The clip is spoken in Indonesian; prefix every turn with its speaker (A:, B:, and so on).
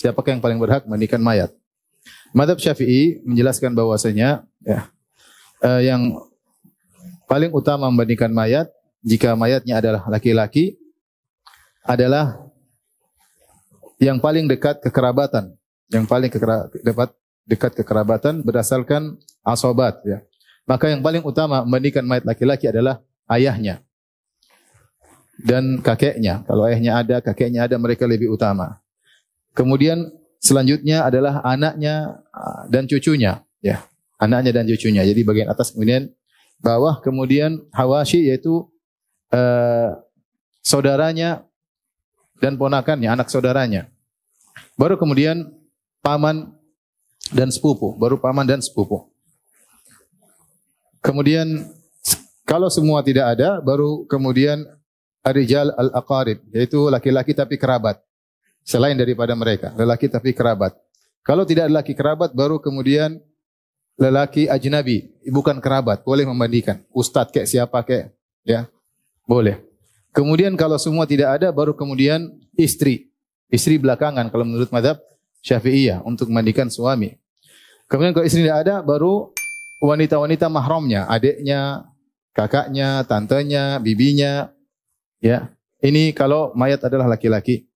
A: Siapakah yang paling berhak mandikan mayat? Madhab Syafi'i menjelaskan bahwasanya ya, eh, yang paling utama membandingkan mayat jika mayatnya adalah laki-laki adalah yang paling dekat kekerabatan, yang paling dekat dekat kekerabatan berdasarkan asobat ya. Maka yang paling utama membandingkan mayat laki-laki adalah ayahnya dan kakeknya. Kalau ayahnya ada, kakeknya ada, mereka lebih utama. Kemudian selanjutnya adalah anaknya ah, dan cucunya, ya. Anaknya dan cucunya. Jadi bagian atas kemudian bawah kemudian hawashi yaitu eh, saudaranya dan ponakannya, anak saudaranya. Baru kemudian paman dan sepupu, baru paman dan sepupu. Kemudian kalau semua tidak ada, baru kemudian arijal al-aqarib, yaitu laki-laki tapi kerabat selain daripada mereka, lelaki tapi kerabat. Kalau tidak lelaki kerabat baru kemudian lelaki ajnabi, bukan kerabat, boleh membandingkan. Ustadz kayak siapa kayak ya. Boleh. Kemudian kalau semua tidak ada baru kemudian istri. Istri belakangan kalau menurut madhab Syafi'iyah untuk membandingkan suami. Kemudian kalau istri tidak ada baru wanita-wanita mahramnya, adiknya, kakaknya, tantenya, bibinya ya. Ini kalau mayat adalah laki-laki.